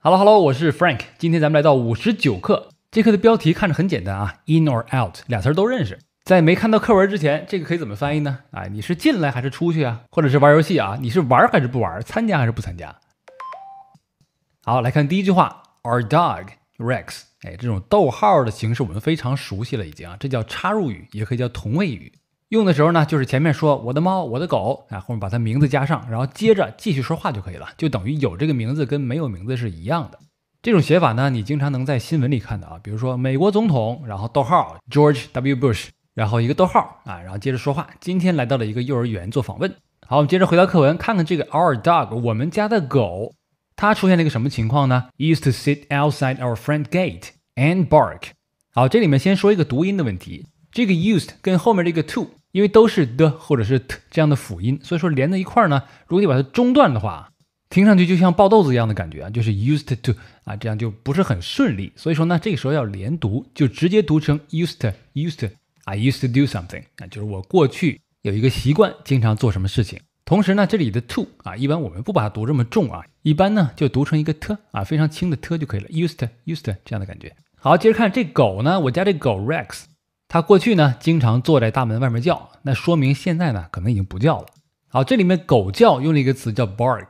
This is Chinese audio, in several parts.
Hello，Hello，我是 Frank。今天咱们来到五十九课。这课的标题看着很简单啊，In or out，俩词儿都认识。在没看到课文之前，这个可以怎么翻译呢？啊，你是进来还是出去啊？或者是玩游戏啊？你是玩还是不玩？参加还是不参加？好，来看第一句话，Our dog Rex，哎，这种逗号的形式我们非常熟悉了，已经啊，这叫插入语，也可以叫同位语。用的时候呢，就是前面说我的猫、我的狗啊，后面把它名字加上，然后接着继续说话就可以了，就等于有这个名字跟没有名字是一样的。这种写法呢，你经常能在新闻里看到啊，比如说美国总统，然后逗号 George W. Bush，然后一个逗号啊，然后接着说话。今天来到了一个幼儿园做访问。好，我们接着回到课文，看看这个 our dog，我们家的狗，它出现了一个什么情况呢？Used to sit outside our front gate and bark。好，这里面先说一个读音的问题，这个 used 跟后面这个 to。因为都是的或者是这样的辅音，所以说连在一块儿呢。如果你把它中断的话，听上去就像爆豆子一样的感觉啊，就是 used to 啊，这样就不是很顺利。所以说呢，这个时候要连读，就直接读成 used used I used to do something 啊，就是我过去有一个习惯，经常做什么事情。同时呢，这里的 to 啊，一般我们不把它读这么重啊，一般呢就读成一个 t 啊，非常轻的 t 就可以了。used used 这样的感觉。好，接着看这狗呢，我家这狗 Rex。它过去呢，经常坐在大门外面叫，那说明现在呢，可能已经不叫了。好，这里面狗叫用了一个词叫 bark。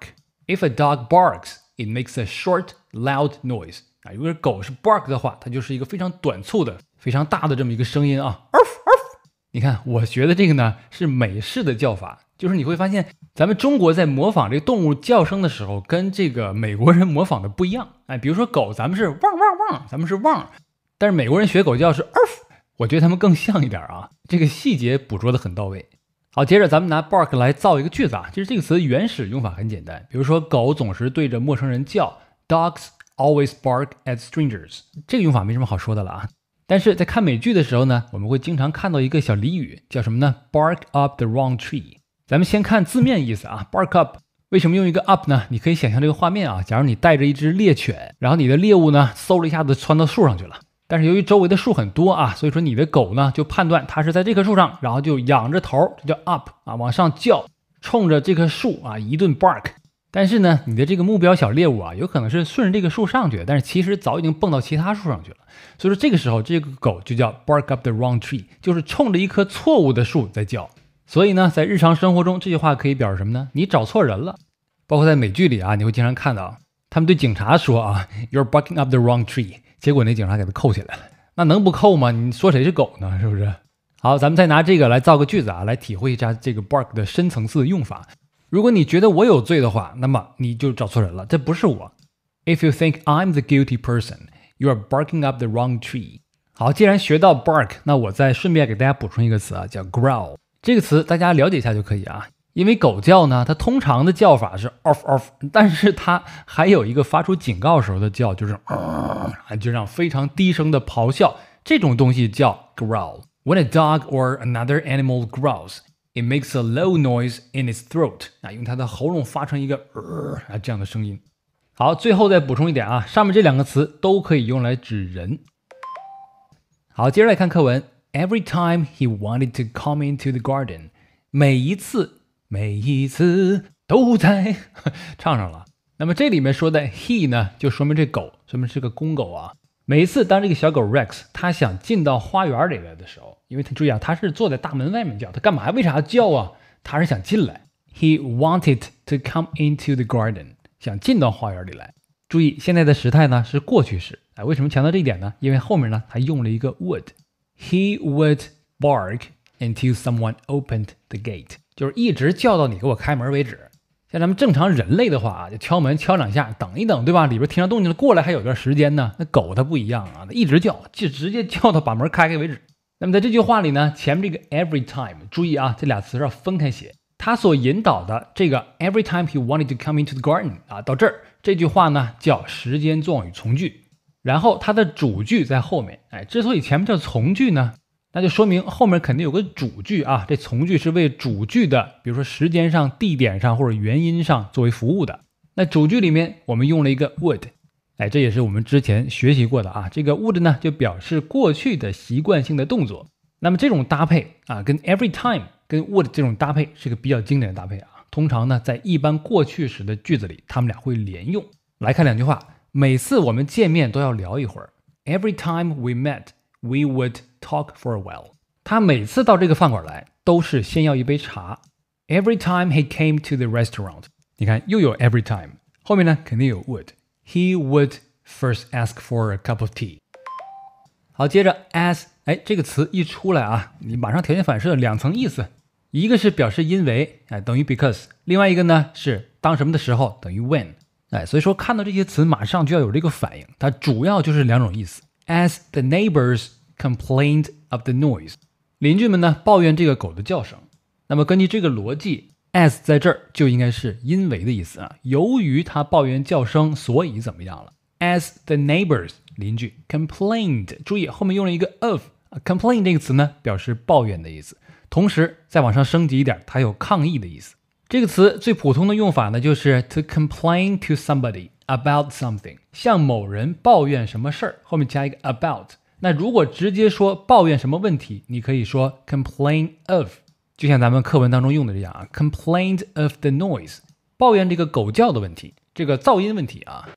If a dog barks, it makes a short, loud noise。啊，如果狗是 bark 的话，它就是一个非常短促的、非常大的这么一个声音啊。arf a f 你看，我学的这个呢是美式的叫法，就是你会发现咱们中国在模仿这个动物叫声的时候，跟这个美国人模仿的不一样。哎，比如说狗，咱们是汪汪汪，咱们是汪，但是美国人学狗叫是 arf。我觉得他们更像一点啊，这个细节捕捉的很到位。好，接着咱们拿 bark 来造一个句子啊，其实这个词原始用法很简单，比如说狗总是对着陌生人叫，dogs always bark at strangers。这个用法没什么好说的了啊。但是在看美剧的时候呢，我们会经常看到一个小俚语，叫什么呢？bark up the wrong tree。咱们先看字面意思啊，bark up，为什么用一个 up 呢？你可以想象这个画面啊，假如你带着一只猎犬，然后你的猎物呢，嗖一下子窜到树上去了。但是由于周围的树很多啊，所以说你的狗呢就判断它是在这棵树上，然后就仰着头，这叫 up 啊，往上叫，冲着这棵树啊一顿 bark。但是呢，你的这个目标小猎物啊，有可能是顺着这个树上去，但是其实早已经蹦到其他树上去了。所以说这个时候这个狗就叫 bark up the wrong tree，就是冲着一棵错误的树在叫。所以呢，在日常生活中这句话可以表示什么呢？你找错人了。包括在美剧里啊，你会经常看到他们对警察说啊，you're barking up the wrong tree。结果那警察给他扣起来了，那能不扣吗？你说谁是狗呢？是不是？好，咱们再拿这个来造个句子啊，来体会一下这个 bark 的深层次用法。如果你觉得我有罪的话，那么你就找错人了，这不是我。If you think I'm the guilty person, you are barking up the wrong tree。好，既然学到 bark，那我再顺便给大家补充一个词啊，叫 growl。这个词大家了解一下就可以啊。因为狗叫呢，它通常的叫法是 off off，但是它还有一个发出警告时候的叫，就是啊，就让非常低声的咆哮，这种东西叫 growl。When a dog or another animal growls, it makes a low noise in its throat。啊，用它的喉咙发出一个啊这样的声音。好，最后再补充一点啊，上面这两个词都可以用来指人。好，接着来看课文。Every time he wanted to come into the garden，每一次。每一次都在 唱上了。那么这里面说的 he 呢，就说明这狗说明是个公狗啊。每次当这个小狗 Rex 它想进到花园里来的时候，因为它注意啊，它是坐在大门外面叫，它干嘛？为啥叫啊？它是想进来。He wanted to come into the garden，想进到花园里来。注意现在的时态呢是过去时。哎，为什么强调这一点呢？因为后面呢，它用了一个 would。He would bark until someone opened the gate。就是一直叫到你给我开门为止。像咱们正常人类的话啊，就敲门敲两下，等一等，对吧？里边听到动静了，过来还有段时间呢。那狗它不一样啊，它一直叫，就直接叫到把门开开为止。那么在这句话里呢，前面这个 every time，注意啊，这俩词要分开写。它所引导的这个 every time he wanted to come into the garden，啊，到这儿这句话呢叫时间状语从句，然后它的主句在后面。哎，之所以前面叫从句呢？那就说明后面肯定有个主句啊，这从句是为主句的，比如说时间上、地点上或者原因上作为服务的。那主句里面我们用了一个 would，哎，这也是我们之前学习过的啊。这个 would 呢，就表示过去的习惯性的动作。那么这种搭配啊，跟 every time、跟 would 这种搭配是个比较经典的搭配啊。通常呢，在一般过去时的句子里，它们俩会连用。来看两句话：每次我们见面都要聊一会儿。Every time we met。We would talk for a while。他每次到这个饭馆来都是先要一杯茶。Every time he came to the restaurant，你看又有 every time，后面呢肯定有 would。He would first ask for a cup of tea。好，接着 as，哎这个词一出来啊，你马上条件反射两层意思，一个是表示因为，哎等于 because，另外一个呢是当什么的时候等于 when，哎，所以说看到这些词马上就要有这个反应，它主要就是两种意思。As the neighbors complained of the noise，邻居们呢抱怨这个狗的叫声。那么根据这个逻辑，as 在这儿就应该是因为的意思啊，由于他抱怨叫声，所以怎么样了？As the neighbors，邻居 complained，注意后面用了一个 of，complain 这个词呢表示抱怨的意思，同时再往上升级一点，它有抗议的意思。这个词最普通的用法呢就是 to complain to somebody。About something，向某人抱怨什么事儿，后面加一个 about。那如果直接说抱怨什么问题，你可以说 complain of。就像咱们课文当中用的这样啊，complained of the noise，抱怨这个狗叫的问题，这个噪音问题啊。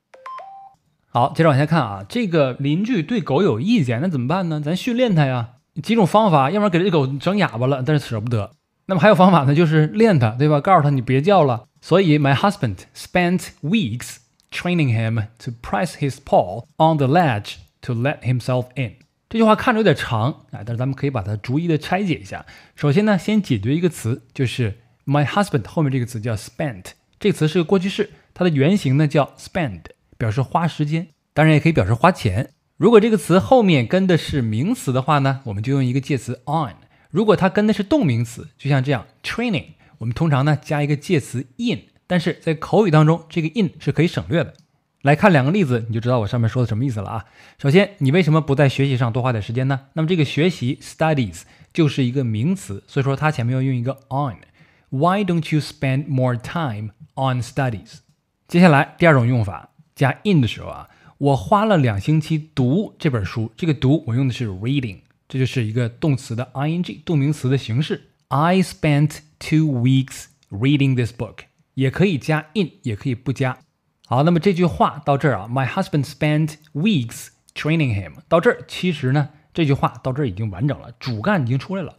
好，接着往下看啊，这个邻居对狗有意见，那怎么办呢？咱训练它呀。几种方法，要不然给这狗整哑巴了，但是舍不得。那么还有方法呢，就是练它，对吧？告诉他你别叫了。所以 my husband spent weeks。Training him to press his paw on the ledge to let himself in。这句话看着有点长啊，但是咱们可以把它逐一的拆解一下。首先呢，先解决一个词，就是 my husband 后面这个词叫 spent，这个词是个过去式，它的原型呢叫 s p e n d 表示花时间，当然也可以表示花钱。如果这个词后面跟的是名词的话呢，我们就用一个介词 on；如果它跟的是动名词，就像这样 training，我们通常呢加一个介词 in。但是在口语当中，这个 in 是可以省略的。来看两个例子，你就知道我上面说的什么意思了啊。首先，你为什么不在学习上多花点时间呢？那么这个学习 studies 就是一个名词，所以说它前面要用一个 on。Why don't you spend more time on studies？接下来第二种用法加 in 的时候啊，我花了两星期读这本书。这个读我用的是 reading，这就是一个动词的 ing 动名词的形式。I spent two weeks reading this book。也可以加 in，也可以不加。好，那么这句话到这儿啊，My husband spent weeks training him。到这儿，其实呢，这句话到这儿已经完整了，主干已经出来了。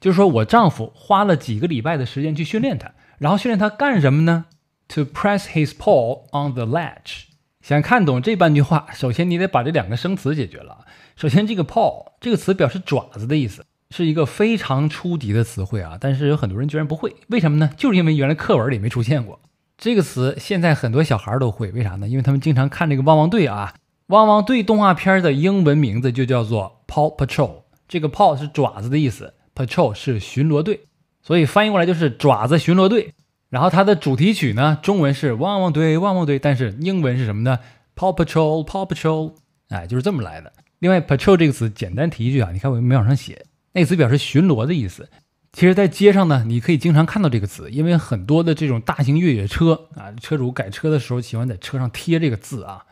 就是说我丈夫花了几个礼拜的时间去训练他，然后训练他干什么呢？To press his paw on the latch。想看懂这半句话，首先你得把这两个生词解决了。首先，这个 paw 这个词表示爪子的意思。是一个非常出题的词汇啊，但是有很多人居然不会，为什么呢？就是因为原来课文里没出现过这个词。现在很多小孩都会，为啥呢？因为他们经常看这个《汪汪队》啊，《汪汪队》动画片的英文名字就叫做 Paw Patrol，这个 Paw 是爪子的意思，Patrol 是巡逻队，所以翻译过来就是爪子巡逻队。然后它的主题曲呢，中文是《汪汪队》，汪汪队，但是英文是什么呢？Paw Patrol，Paw Patrol，哎，就是这么来的。另外，Patrol 这个词简单提一句啊，你看我没往上写。那词表示巡逻的意思，其实，在街上呢，你可以经常看到这个词，因为很多的这种大型越野车啊，车主改车的时候喜欢在车上贴这个字啊。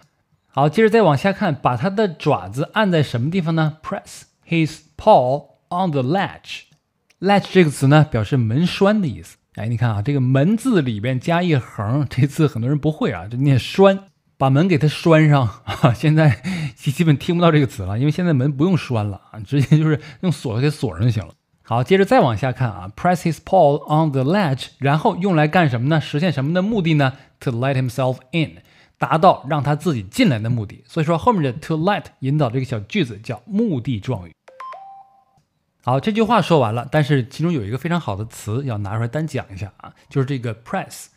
好，接着再往下看，把它的爪子按在什么地方呢？Press his paw on the latch。Latch 这个词呢，表示门栓的意思。哎，你看啊，这个门字里边加一横，这字很多人不会啊，就念栓。把门给它拴上 啊！现在基基本听不到这个词了，因为现在门不用拴了啊，直接就是用锁给锁上就行了。好，接着再往下看啊，press his paw on the ledge，然后用来干什么呢？实现什么的目的呢？To let himself in，达到让他自己进来的目的。所以说后面的 to let 引导这个小句子叫目的状语。好，这句话说完了，但是其中有一个非常好的词要拿出来单讲一下啊，就是这个 press。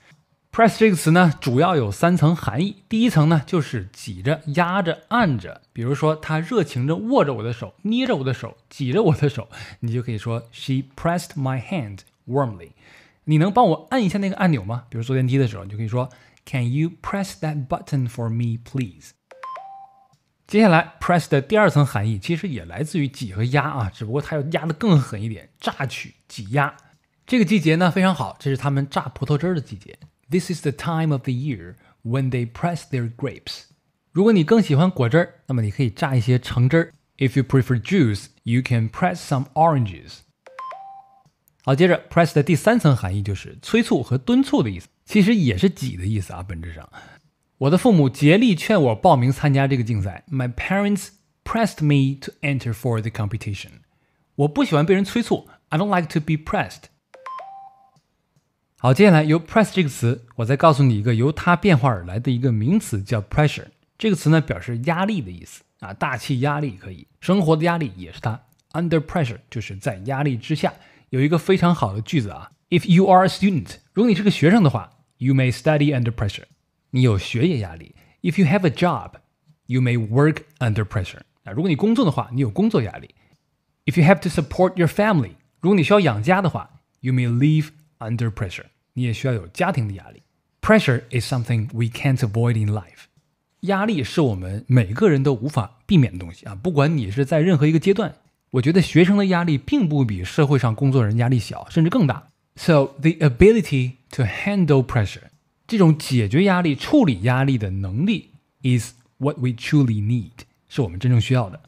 press 这个词呢，主要有三层含义。第一层呢，就是挤着、压着、按着。比如说，他热情地握着我的手，捏着我的手，挤着我的手，你就可以说，She pressed my hand warmly。你能帮我按一下那个按钮吗？比如坐电梯的时候，你就可以说，Can you press that button for me, please？接下来，press 的第二层含义其实也来自于挤和压啊，只不过它要压得更狠一点，榨取、挤压。这个季节呢非常好，这是他们榨葡萄汁的季节。This is the time of the year when they press their grapes. 如果你更喜欢果汁儿，那么你可以榨一些橙汁儿。If you prefer juice, you can press some oranges. 好，接着 press 的第三层含义就是催促和敦促的意思，其实也是挤的意思啊，本质上。我的父母竭力劝我报名参加这个竞赛。My parents pressed me to enter for the competition. 我不喜欢被人催促。I don't like to be pressed. 好，接下来由 press 这个词，我再告诉你一个由它变化而来的一个名词，叫 pressure。这个词呢表示压力的意思啊，大气压力可以，生活的压力也是它。Under pressure 就是在压力之下。有一个非常好的句子啊，If you are a student，如果你是个学生的话，You may study under pressure，你有学业压力。If you have a job，You may work under pressure。啊，如果你工作的话，你有工作压力。If you have to support your family，如果你需要养家的话，You may live under pressure。你也需要有家庭的压力，pressure is something we can't avoid in life。压力是我们每个人都无法避免的东西啊！不管你是在任何一个阶段，我觉得学生的压力并不比社会上工作人压力小，甚至更大。So the ability to handle pressure，这种解决压力、处理压力的能力 is what we truly need，是我们真正需要的。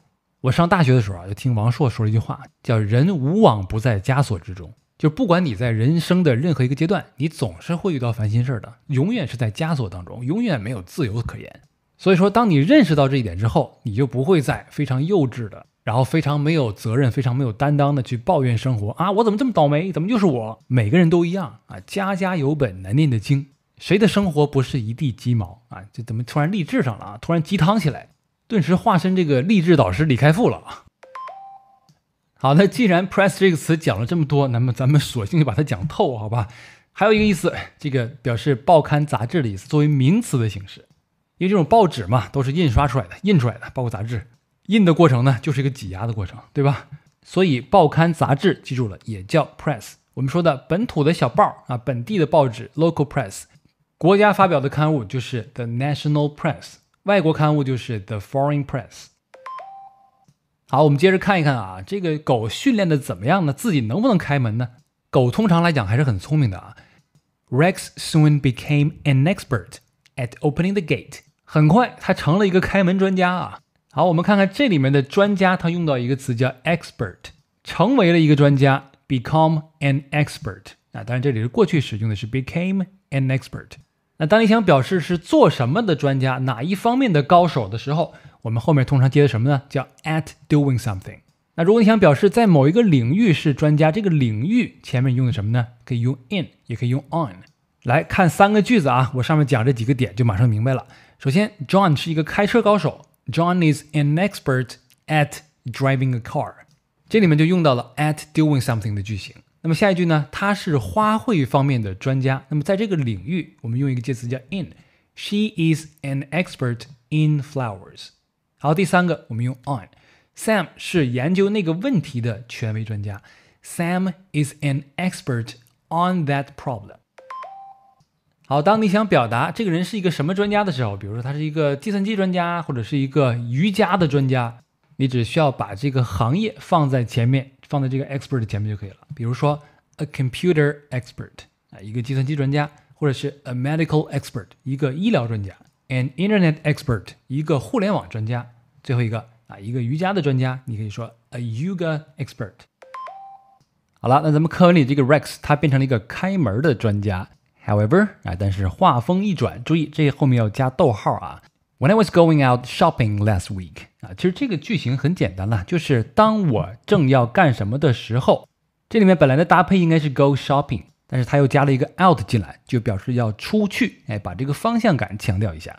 我上大学的时候啊，就听王朔说了一句话，叫“人无往不在枷锁之中”。就不管你在人生的任何一个阶段，你总是会遇到烦心事儿的，永远是在枷锁当中，永远没有自由可言。所以说，当你认识到这一点之后，你就不会再非常幼稚的，然后非常没有责任、非常没有担当的去抱怨生活啊！我怎么这么倒霉？怎么就是我？每个人都一样啊！家家有本难念的经，谁的生活不是一地鸡毛啊？这怎么突然励志上了啊？突然鸡汤起来，顿时化身这个励志导师李开复了啊！好，那既然 press 这个词讲了这么多，那么咱们索性就把它讲透，好吧？还有一个意思，这个表示报刊杂志的意思，作为名词的形式。因为这种报纸嘛，都是印刷出来的，印出来的包括杂志，印的过程呢，就是一个挤压的过程，对吧？所以报刊杂志记住了，也叫 press。我们说的本土的小报啊，本地的报纸 local press，国家发表的刊物就是 the national press，外国刊物就是 the foreign press。好，我们接着看一看啊，这个狗训练的怎么样呢？自己能不能开门呢？狗通常来讲还是很聪明的啊。Rex soon became an expert at opening the gate。很快，它成了一个开门专家啊。好，我们看看这里面的专家，它用到一个词叫 expert，成为了一个专家，become an expert。啊，当然这里是过去时，用的是 became an expert。那当你想表示是做什么的专家，哪一方面的高手的时候。我们后面通常接的什么呢？叫 at doing something。那如果你想表示在某一个领域是专家，这个领域前面用的什么呢？可以用 in，也可以用 on。来看三个句子啊，我上面讲这几个点就马上明白了。首先，John 是一个开车高手，John is an expert at driving a car。这里面就用到了 at doing something 的句型。那么下一句呢？他是花卉方面的专家。那么在这个领域，我们用一个介词叫 in。She is an expert in flowers。好，第三个，我们用 on。Sam 是研究那个问题的权威专家。Sam is an expert on that problem。好，当你想表达这个人是一个什么专家的时候，比如说他是一个计算机专家，或者是一个瑜伽的专家，你只需要把这个行业放在前面，放在这个 expert 前面就可以了。比如说 a computer expert，啊，一个计算机专家，或者是 a medical expert，一个医疗专家。An internet expert，一个互联网专家。最后一个啊，一个瑜伽的专家，你可以说 a yoga expert。好了，那咱们课文里这个 Rex，他变成了一个开门的专家。However，啊，但是话锋一转，注意这后面要加逗号啊。When I was going out shopping last week，啊，其实这个句型很简单了，就是当我正要干什么的时候，这里面本来的搭配应该是 go shopping。但是他又加了一个 out 进来，就表示要出去，哎，把这个方向感强调一下。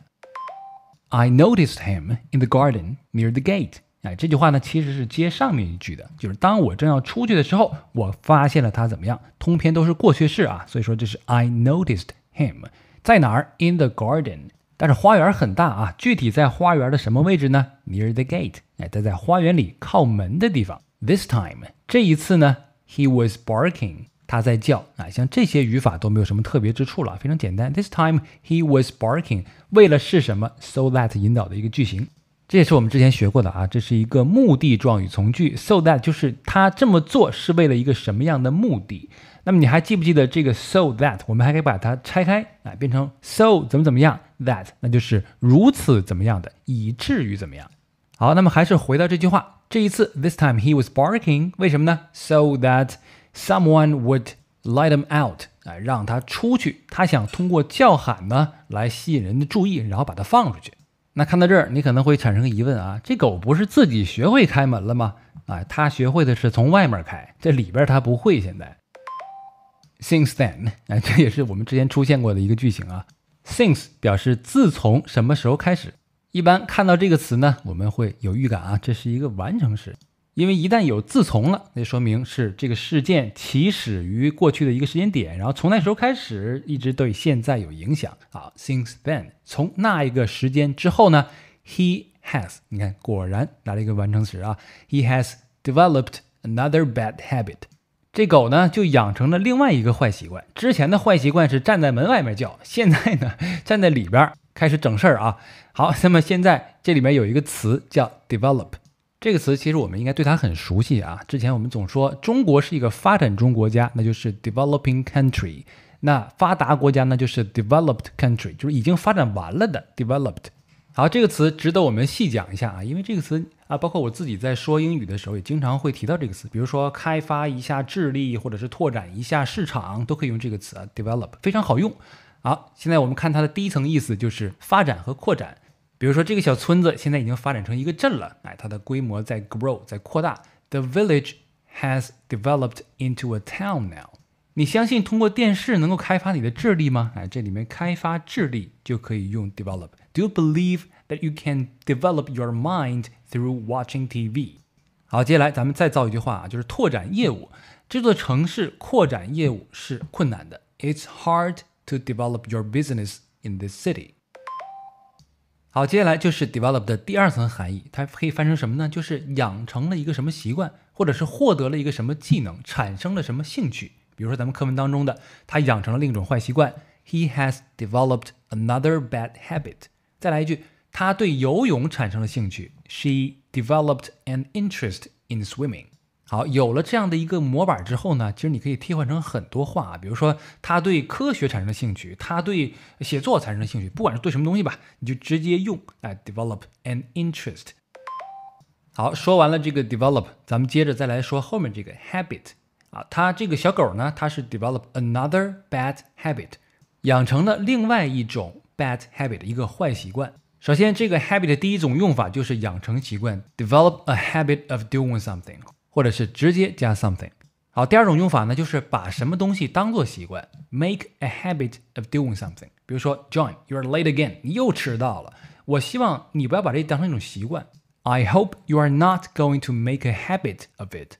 I noticed him in the garden near the gate。哎，这句话呢其实是接上面一句的，就是当我正要出去的时候，我发现了他怎么样？通篇都是过去式啊，所以说这是 I noticed him 在哪儿？In the garden。但是花园很大啊，具体在花园的什么位置呢？Near the gate。哎，他在花园里靠门的地方。This time，这一次呢，he was barking。他在叫啊，像这些语法都没有什么特别之处了，非常简单。This time he was barking，为了是什么？So that 引导的一个句型，这也是我们之前学过的啊，这是一个目的状语从句。So that 就是他这么做是为了一个什么样的目的？那么你还记不记得这个 so that？我们还可以把它拆开啊，变成 so 怎么怎么样 that，那就是如此怎么样的，以至于怎么样。好，那么还是回到这句话，这一次 this time he was barking，为什么呢？So that。Someone would let him out，哎，让他出去。他想通过叫喊呢，来吸引人的注意，然后把他放出去。那看到这儿，你可能会产生疑问啊，这狗不是自己学会开门了吗？啊，它学会的是从外面开，这里边它不会。现在，Since then，哎，这也是我们之前出现过的一个句型啊。Since 表示自从什么时候开始，一般看到这个词呢，我们会有预感啊，这是一个完成时。因为一旦有自从了，那说明是这个事件起始于过去的一个时间点，然后从那时候开始一直对现在有影响。好，since then 从那一个时间之后呢，he has 你看果然来了一个完成时啊，he has developed another bad habit。这狗呢就养成了另外一个坏习惯，之前的坏习惯是站在门外面叫，现在呢站在里边开始整事儿啊。好，那么现在这里面有一个词叫 develop。这个词其实我们应该对它很熟悉啊。之前我们总说中国是一个发展中国家，那就是 developing country。那发达国家呢，就是 developed country，就是已经发展完了的 developed。好，这个词值得我们细讲一下啊，因为这个词啊，包括我自己在说英语的时候也经常会提到这个词。比如说开发一下智力，或者是拓展一下市场，都可以用这个词啊 develop，非常好用。好，现在我们看它的第一层意思就是发展和扩展。比如说，这个小村子现在已经发展成一个镇了，哎，它的规模在 grow，在扩大。The village has developed into a town now。你相信通过电视能够开发你的智力吗？哎，这里面开发智力就可以用 develop。Do you believe that you can develop your mind through watching TV？好，接下来咱们再造一句话啊，就是拓展业务。这座城市扩展业务是困难的。It's hard to develop your business in this city. 好，接下来就是 develop 的第二层含义，它可以翻成什么呢？就是养成了一个什么习惯，或者是获得了一个什么技能，产生了什么兴趣。比如说咱们课文当中的，他养成了另一种坏习惯，He has developed another bad habit。再来一句，他对游泳产生了兴趣，She developed an interest in swimming。好，有了这样的一个模板之后呢，其实你可以替换成很多话啊。比如说，他对科学产生了兴趣，他对写作产生了兴趣，不管是对什么东西吧，你就直接用来 develop an interest。好，说完了这个 develop，咱们接着再来说后面这个 habit。啊，它这个小狗呢，它是 develop another bad habit，养成了另外一种 bad habit，一个坏习惯。首先，这个 habit 的第一种用法就是养成习惯，develop a habit of doing something。或者是直接加 something。好，第二种用法呢，就是把什么东西当做习惯，make a habit of doing something。比如说，John，you are late again，你又迟到了。我希望你不要把这当成一种习惯。I hope you are not going to make a habit of it。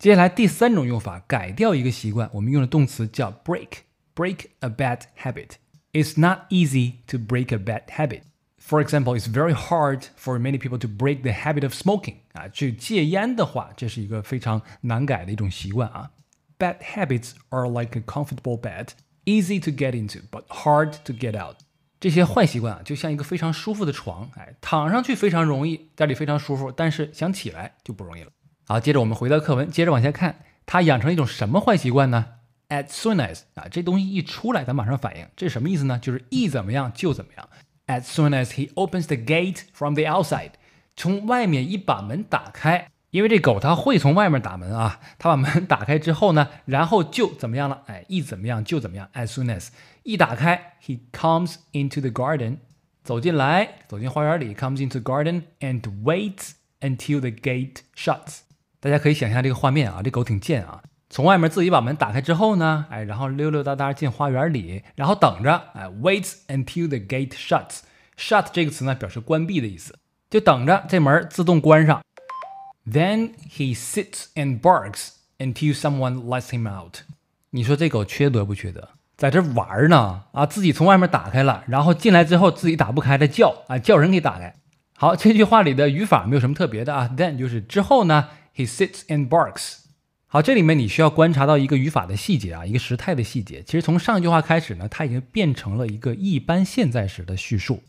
接下来第三种用法，改掉一个习惯，我们用的动词叫 break，break a bad habit。It's not easy to break a bad habit。For example, it's very hard for many people to break the habit of smoking. 啊，去戒烟的话，这是一个非常难改的一种习惯啊。Bad habits are like a comfortable bed, easy to get into, but hard to get out. 这些坏习惯啊，就像一个非常舒服的床，哎，躺上去非常容易，家里非常舒服，但是想起来就不容易了。好，接着我们回到课文，接着往下看，他养成一种什么坏习惯呢？At s o o n a s 啊，这东西一出来，咱马上反应，这什么意思呢？就是一怎么样就怎么样。As soon as he opens the gate from the outside，从外面一把门打开，因为这狗它会从外面打门啊。它把门打开之后呢，然后就怎么样了？哎，一怎么样就怎么样。As soon as 一打开，he comes into the garden，走进来，走进花园里，comes into garden and waits until the gate shuts。大家可以想象这个画面啊，这狗挺贱啊。从外面自己把门打开之后呢，哎，然后溜溜达达进花园里，然后等着，哎，wait until the gate shuts。shut 这个词呢表示关闭的意思，就等着这门自动关上。Then he sits and barks until someone lets him out。你说这狗缺德不缺德？在这玩呢？啊，自己从外面打开了，然后进来之后自己打不开，的叫，啊叫人给打开。好，这句话里的语法没有什么特别的啊。Then 就是之后呢，he sits and barks。好，这里面你需要观察到一个语法的细节啊，一个时态的细节。其实从上一句话开始呢，它已经变成了一个一般现在时的叙述，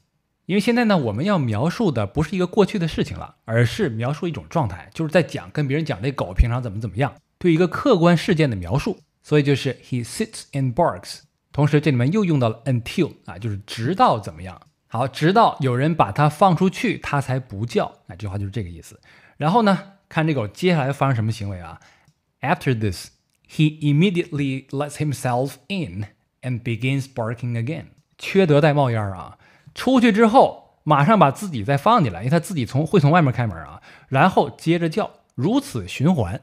因为现在呢，我们要描述的不是一个过去的事情了，而是描述一种状态，就是在讲跟别人讲这狗平常怎么怎么样，对一个客观事件的描述。所以就是 he sits and barks。同时，这里面又用到了 until 啊，就是直到怎么样？好，直到有人把它放出去，它才不叫。那、这句话就是这个意思。然后呢，看这狗接下来发生什么行为啊？After this, he immediately lets himself in and begins barking again。缺德带冒烟儿啊！出去之后马上把自己再放进来，因为他自己从会从外面开门啊，然后接着叫，如此循环。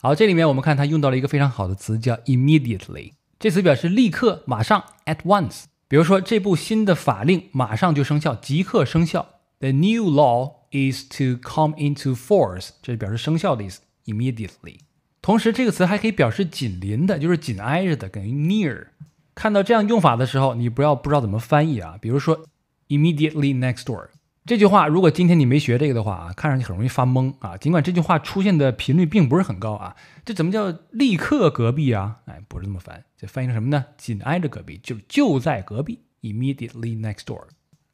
好，这里面我们看他用到了一个非常好的词，叫 immediately。这词表示立刻、马上、at once。比如说，这部新的法令马上就生效，即刻生效。The new law is to come into force，这表示生效的意思。Immediately。同时，这个词还可以表示紧邻的，就是紧挨着的，等于 near。看到这样用法的时候，你不要不知道怎么翻译啊。比如说，immediately next door 这句话，如果今天你没学这个的话啊，看上去很容易发懵啊。尽管这句话出现的频率并不是很高啊，这怎么叫立刻隔壁啊？哎，不是这么翻，这翻译成什么呢？紧挨着隔壁，就就在隔壁，immediately next door。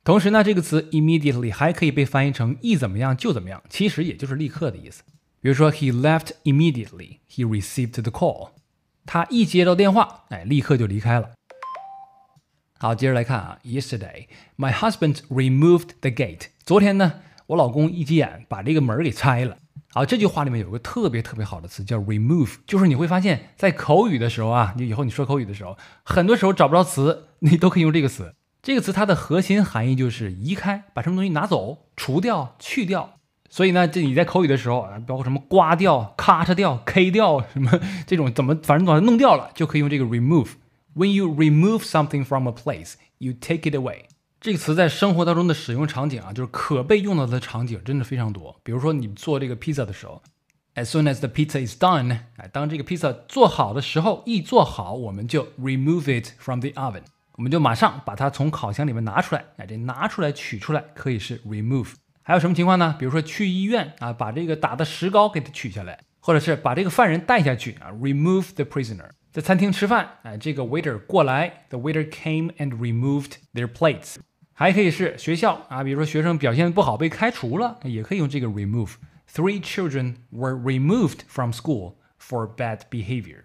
同时呢，这个词 immediately 还可以被翻译成一怎么样就怎么样，其实也就是立刻的意思。比如说，he left immediately. He received the call. 他一接到电话，哎，立刻就离开了。好，接着来看啊，yesterday, my husband removed the gate. 昨天呢，我老公一急眼把这个门儿给拆了。好，这句话里面有个特别特别好的词叫 remove，就是你会发现在口语的时候啊，你以后你说口语的时候，很多时候找不着词，你都可以用这个词。这个词它的核心含义就是移开，把什么东西拿走、除掉、去掉。所以呢，这你在口语的时候啊，包括什么刮掉、咔嚓掉、K 掉什么这种，怎么反正把它弄掉了，就可以用这个 remove。When you remove something from a place, you take it away。这个词在生活当中的使用场景啊，就是可被用到的场景真的非常多。比如说你做这个 pizza 的时候，as soon as the pizza is done，哎，当这个 pizza 做好的时候一做好，我们就 remove it from the oven，我们就马上把它从烤箱里面拿出来。哎，这拿出来取出来可以是 remove。还有什么情况呢？比如说去医院啊，把这个打的石膏给它取下来，或者是把这个犯人带下去啊，remove the prisoner。在餐厅吃饭啊，这个 waiter 过来，the waiter came and removed their plates。还可以是学校啊，比如说学生表现不好被开除了，也可以用这个 remove。Three children were removed from school for bad behavior。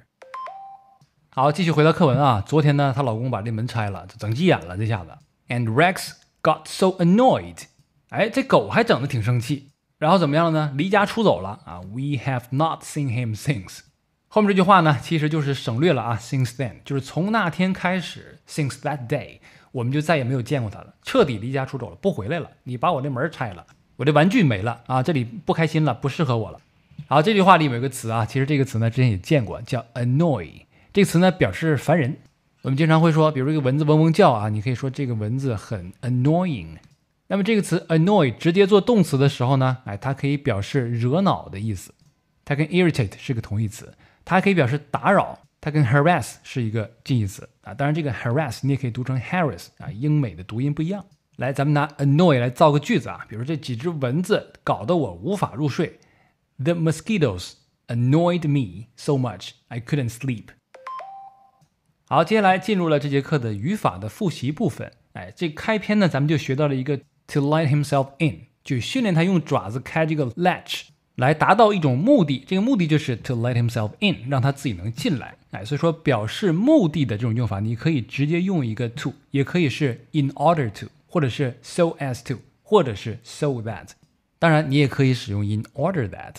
好，继续回到课文啊。昨天呢，她老公把这门拆了，整急眼了，这下子。And Rex got so annoyed 哎，这狗还整得挺生气，然后怎么样了呢？离家出走了啊。We have not seen him since。后面这句话呢，其实就是省略了啊。Since then，就是从那天开始，since that day，我们就再也没有见过他了，彻底离家出走了，不回来了。你把我那门拆了，我的玩具没了啊，这里不开心了，不适合我了。好，这句话里有一个词啊，其实这个词呢之前也见过，叫 annoy。这个词呢表示烦人。我们经常会说，比如一个蚊子嗡嗡叫啊，你可以说这个蚊子很 annoying。那么这个词 annoy 直接做动词的时候呢，哎，它可以表示惹恼的意思，它跟 irritate 是个同义词，它还可以表示打扰，它跟 harass 是一个近义词啊。当然，这个 harass 你也可以读成 harass 啊，英美的读音不一样。来，咱们拿 annoy 来造个句子啊，比如这几只蚊子搞得我无法入睡，The mosquitoes annoyed me so much I couldn't sleep。好，接下来进入了这节课的语法的复习部分。哎，这开篇呢，咱们就学到了一个。To let himself in，就训练他用爪子开这个 latch 来达到一种目的。这个目的就是 to let himself in，让他自己能进来。哎，所以说表示目的的这种用法，你可以直接用一个 to，也可以是 in order to，或者是 so as to，或者是 so that。当然，你也可以使用 in order that。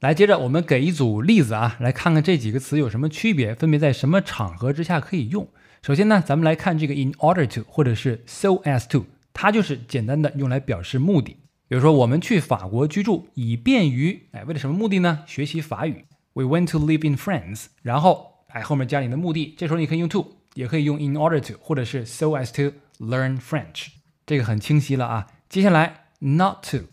来，接着我们给一组例子啊，来看看这几个词有什么区别，分别在什么场合之下可以用。首先呢，咱们来看这个 in order to，或者是 so as to。它就是简单的用来表示目的，比如说我们去法国居住，以便于，哎，为了什么目的呢？学习法语。We went to live in France。然后，哎，后面加你的目的，这时候你可以用 to，也可以用 in order to，或者是 so as to learn French。这个很清晰了啊。接下来 not to，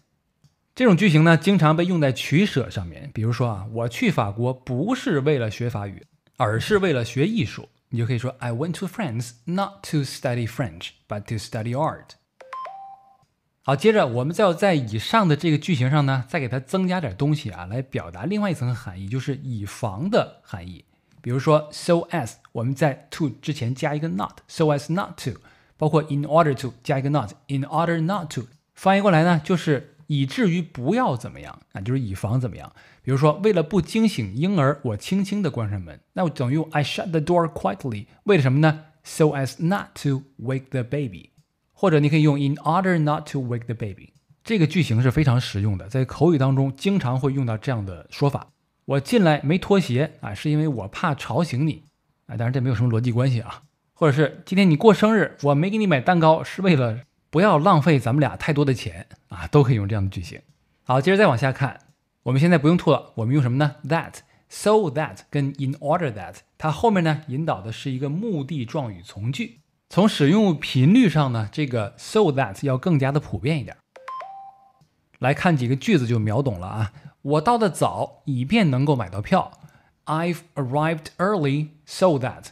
这种句型呢，经常被用在取舍上面。比如说啊，我去法国不是为了学法语，而是为了学艺术。你就可以说，I went to France not to study French，but to study art。好，接着我们再要在以上的这个句型上呢，再给它增加点东西啊，来表达另外一层含义，就是以防的含义。比如说，so as 我们在 to 之前加一个 not，so as not to，包括 in order to 加一个 not，in order not to。翻译过来呢，就是以至于不要怎么样啊，就是以防怎么样。比如说，为了不惊醒婴儿，我轻轻的关上门。那等于 I shut the door quietly。为了什么呢？So as not to wake the baby。或者你可以用 in order not to wake the baby，这个句型是非常实用的，在口语当中经常会用到这样的说法。我进来没脱鞋，啊，是因为我怕吵醒你，啊，当然这没有什么逻辑关系啊。或者是今天你过生日，我没给你买蛋糕，是为了不要浪费咱们俩太多的钱啊，都可以用这样的句型。好，接着再往下看，我们现在不用吐了，我们用什么呢？That，so that，跟 in order that，它后面呢引导的是一个目的状语从句。从使用频率上呢，这个 so that 要更加的普遍一点。来看几个句子就秒懂了啊。我到的早，以便能够买到票。I've arrived early so that。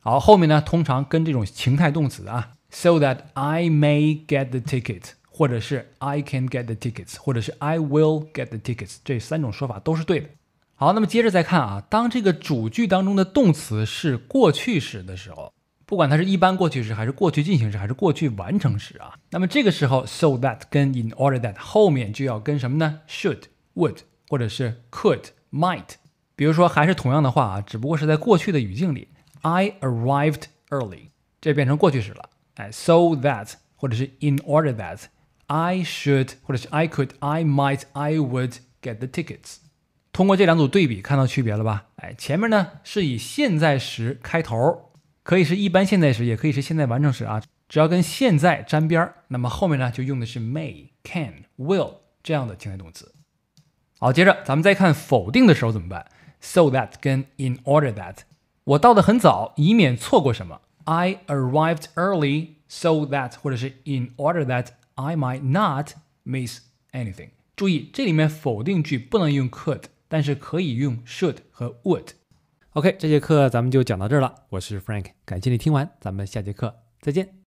好，后面呢通常跟这种情态动词啊，so that I may get the t i c k e t 或者是 I can get the tickets，或者是 I will get the tickets，这三种说法都是对的。好，那么接着再看啊，当这个主句当中的动词是过去时的时候。不管它是一般过去时，还是过去进行时，还是过去完成时啊，那么这个时候，so that 跟 in order that 后面就要跟什么呢？should would 或者是 could might。比如说还是同样的话啊，只不过是在过去的语境里，I arrived early，这变成过去时了。哎，so that 或者是 in order that I should 或者是 I could I might I would get the tickets。通过这两组对比，看到区别了吧？哎，前面呢是以现在时开头。可以是一般现在时，也可以是现在完成时啊，只要跟现在沾边儿，那么后面呢就用的是 may、can、will 这样的情态动词。好，接着咱们再看否定的时候怎么办？so that 跟 in order that。我到得很早，以免错过什么。I arrived early so that，或者是 in order that I might not miss anything。注意，这里面否定句不能用 could，但是可以用 should 和 would。OK，这节课咱们就讲到这儿了。我是 Frank，感谢你听完，咱们下节课再见。